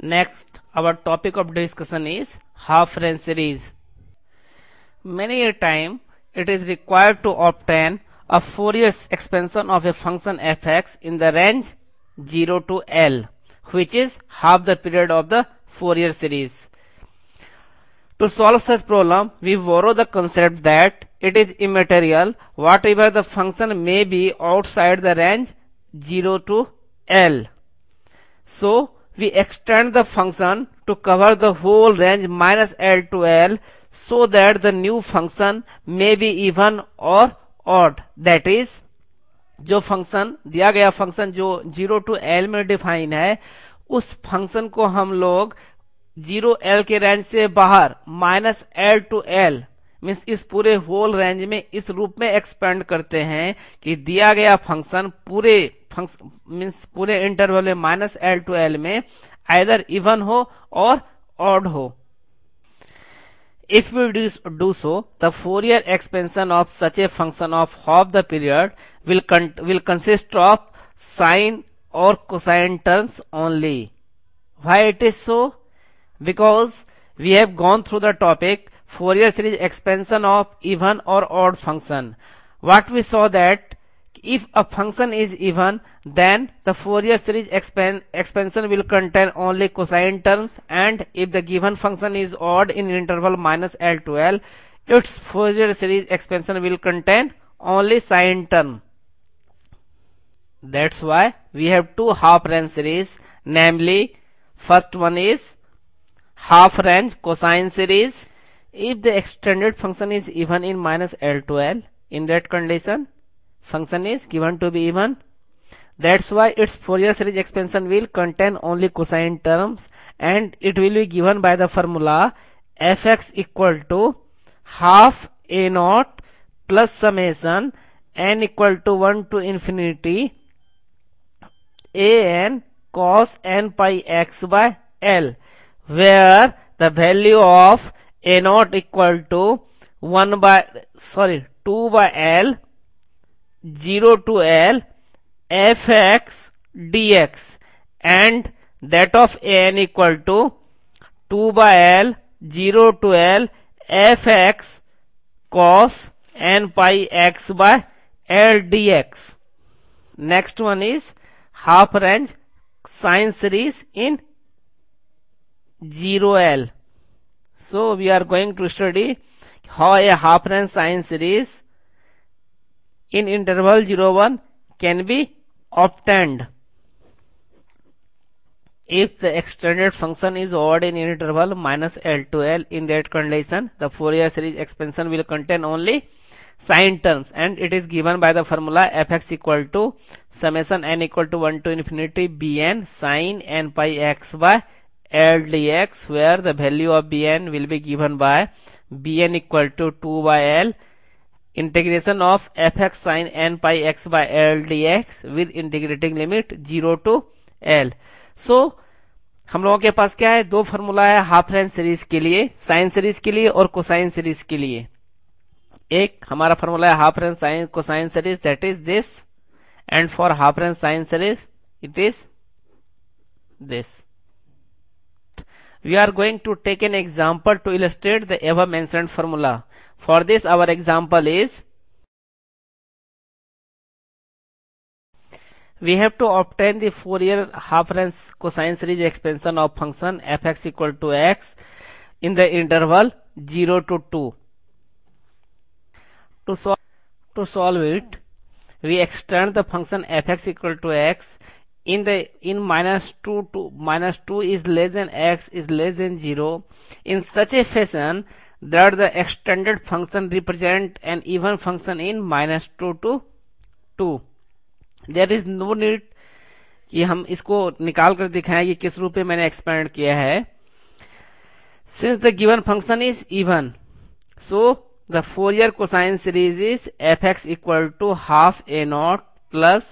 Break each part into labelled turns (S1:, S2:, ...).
S1: Next, our topic of discussion is half-range series. Many a time, it is required to obtain a Fourier expansion of a function fx in the range 0 to L, which is half the period of the Fourier series. To solve such problem, we borrow the concept that it is immaterial whatever the function may be outside the range 0 to L. So, we extend the function to cover the whole range minus L to L so that the new function may be even or odd that is जो function दिया गया function जो zero to L में define है उस function को हम लोग जीरो एल के रेंज से बाहर minus L to L means इस पूरे होल रेंज में इस रूप में एक्सपेंड करते हैं कि दिया गया फंक्शन पूरे मीन्स पूरे इंटरवल में माइनस एल टू एल में आइदर इवन हो और ऑड हो if you do so the Fourier expansion of such a function of half the period will will consist of sine और cosine terms only why it is so because we have gone through the topic Fourier series expansion of even और odd function what we saw that if a function is even, then the Fourier series expansion will contain only cosine terms and if the given function is odd in interval minus L to L, its Fourier series expansion will contain only sine term. That's why we have two half range series, namely first one is half range cosine series if the extended function is even in minus L to L in that condition function is given to be even that's why its Fourier series expansion will contain only cosine terms and it will be given by the formula fx equal to half a naught plus summation n equal to 1 to infinity a n cos n pi x by l where the value of a naught equal to 1 by sorry 2 by l 0 to L fx dx and that of an equal to 2 by L 0 to L fx cos n pi x by L dx. Next one is half range sine series in 0 L. So we are going to study how a half range sine series in interval 0, 01 can be obtained if the extended function is odd in interval minus L to L in that condition the Fourier series expansion will contain only sine terms and it is given by the formula fx equal to summation n equal to 1 to infinity bn sine n pi x by L dx where the value of bn will be given by bn equal to 2 by L integration of f x sine n pi x by L d x with integrating limit zero to L so हम लोगों के पास क्या है दो formula है half range series के लिए sine series के लिए और कोसाइन सीरीज के लिए एक हमारा फॉर्मूला है half range sine cosine series that is this and for half range sine series it is this we are going to take an example to illustrate the ever main formula For this our example is we have to obtain the Fourier half-range cosine series expansion of function fx equal to x in the interval 0 to 2. To solve, to solve it, we extend the function fx equal to x in the in minus 2 to minus 2 is less than x is less than 0 in such a fashion Thus, the extended function represent an even function in minus two to two there is no need कि हम इसको निकाल कर दिखाएं कि किस रूप में मैंने एक्सपेंड किया है since the given function is even so the Fourier cosine series is f x equal to half a naught plus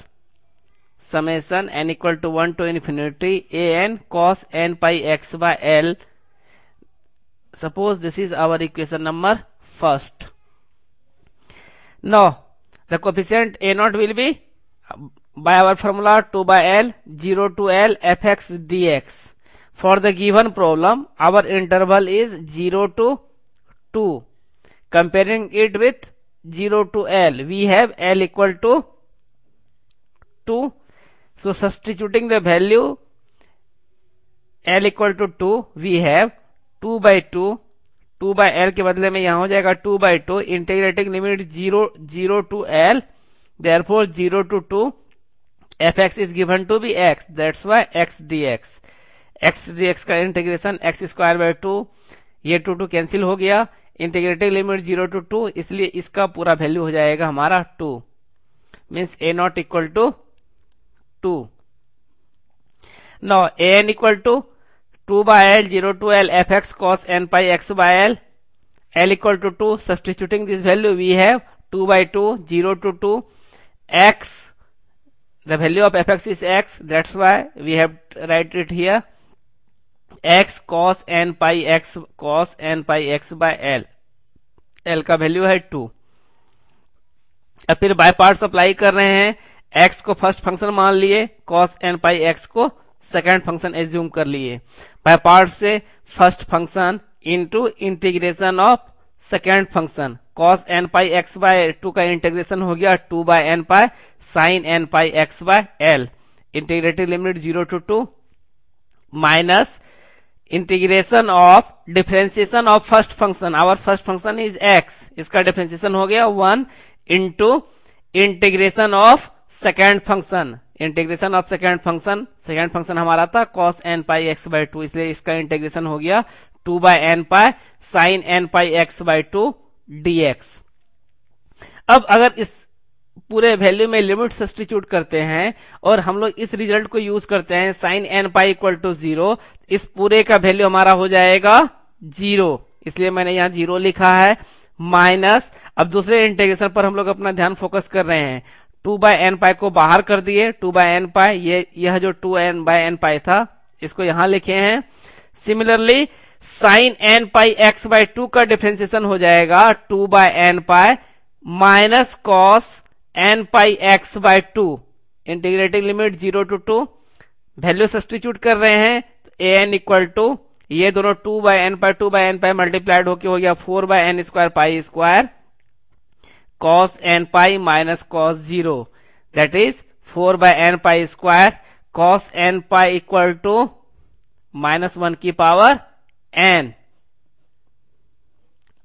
S1: summation n equal to one to infinity a n cos n pi x by L suppose this is our equation number first now the coefficient a not will be by our formula 2 by l 0 to l fx dx for the given problem our interval is 0 to 2 comparing it with 0 to l we have l equal to 2 so substituting the value l equal to 2 we have two by two two by L के बदले में यहां हो जाएगा two by two integrating limit zero zero to L therefore zero to two f x is given to be x that's why x d x x d x का integration x square by two ये two two cancel हो गया integrating limit zero to two इसलिए इसका पूरा value हो जाएगा हमारा two means a naught equal to two no a n equal to two by L zero to L f x cos n pi x by L L equal to two substituting this value we have two by two zero to two x the value of f x is x that's why we have write it here x cos n pi x cos n pi x by L L का value है to अब फिर by part apply कर रहे हैं x को first function मान लिए कॉस एन पाई एक्स को सेकेंड फंक्शन एज्यूम कर लिए बाय पार्ट से first function into integration of second function cos n pi x by two का इंटीग्रेशन हो गया two by n pi sine n pi x by L integrative limit zero to two minus integration of differentiation of first function our first function is x इसका differentiation हो गया one into integration of second function integration of second function second function हमारा था cos n pi x by two इसलिए इसका integration हो गया two by n pi sine n pi x by two d x अब अगर इस पूरे वैल्यू में लिमिट सब्सटीट्यूट करते हैं और हम लोग इस रिजल्ट को यूज करते हैं sine n pi equal to zero इस पूरे का वैल्यू हमारा हो जाएगा जीरो इसलिए मैंने यहाँ जीरो लिखा है माइनस अब दूसरे इंटीग्रेशन पर हम लोग अपना ध्यान फोकस कर रहे हैं टू बाय एन पाई को बाहर कर दिए टू बाय एन पाई ये यह जो two n by n pi था इसको यहां लिखे हैं similarly sine n pi x by two का डिफ्रेंसिएशन हो जाएगा two by n pi minus cos n pi x by two integrating limit zero to two value substitute कर रहे हैं ए एन इक्वल टू ये दोनों two by n pi two by n pi multiplied होके हो गया four by n square pi square cos n pi minus cos 0 that is 4 by n pi square cos n pi equal to minus 1 की पावर n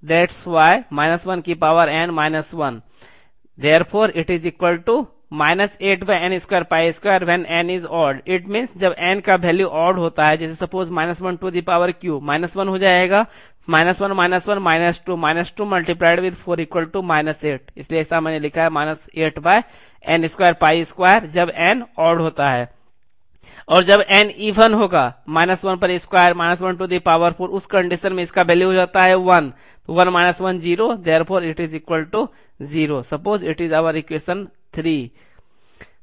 S1: that's why minus 1 की पावर n minus 1 therefore it is equal to minus eight by n square pi square when n is odd it means जब n का value odd होता है जैसे suppose minus one to the power q minus one हो जाएगा minus one minus one minus two minus two multiplied with four equal to minus eight इसलिए ऐसा मैंने लिखा है minus eight by n square pi square जब एन ऑड होता है और जब एन इवन होगा माइनस वन पर square minus one to the power four उस कंडीशन में इसका वैल्यू हो जाता है वन तो one minus one zero therefore it is equal to zero suppose it is our equation three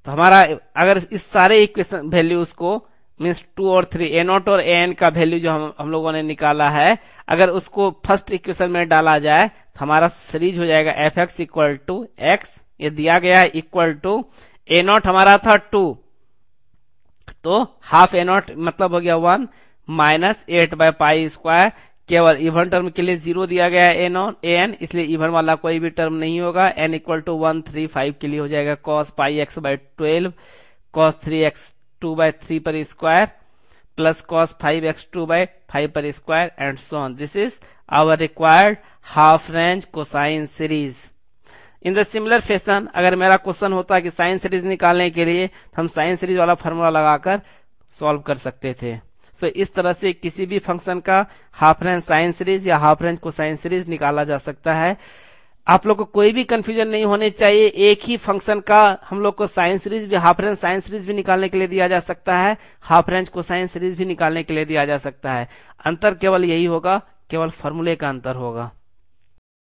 S1: तो हमारा अगर इस सारे इक्वेशन वैल्यूज को मीन्स टू और थ्री ए नॉट और ए एन का वैल्यू जो हम हम लोगों ने निकाला है अगर उसको फर्स्ट इक्वेशन में डाला जाए तो हमारा सीरीज हो जाएगा f x equal to x ये दिया गया है इक्वल टू ए नॉट हमारा था टू तो हाफ ए नॉट मतलब हो गया one minus eight by pi square केवल इवन टर्म के लिए जीरो दिया गया है एन ऑन ए एन इसलिए इवन वाला कोई भी टर्म नहीं होगा n equal to one three five के लिए हो जाएगा cos pi x by twelve cos three x two by three पर square plus cos five x two by five पर square and so on this is our required half range cosine series in the similar fashion अगर मेरा question होता कि sine series निकालने के लिए हम साइन सीरीज वाला फॉर्मूला लगाकर सॉल्व कर सकते थे सो इस तरह से किसी भी फंक्शन का हाफ रेंज साइन सीरीज या half range cosine series निकाला जा सकता है आप लोग को कोई भी कंफ्यूजन नहीं होने चाहिए एक ही फंक्शन का हम लोग को साइन सीरीज भी हाफ रेंज साइन सीरीज भी निकालने के लिए दिया जा सकता है half range cosine series भी निकालने के लिए दिया जा सकता है अंतर केवल यही होगा केवल फॉर्मूले का अंतर होगा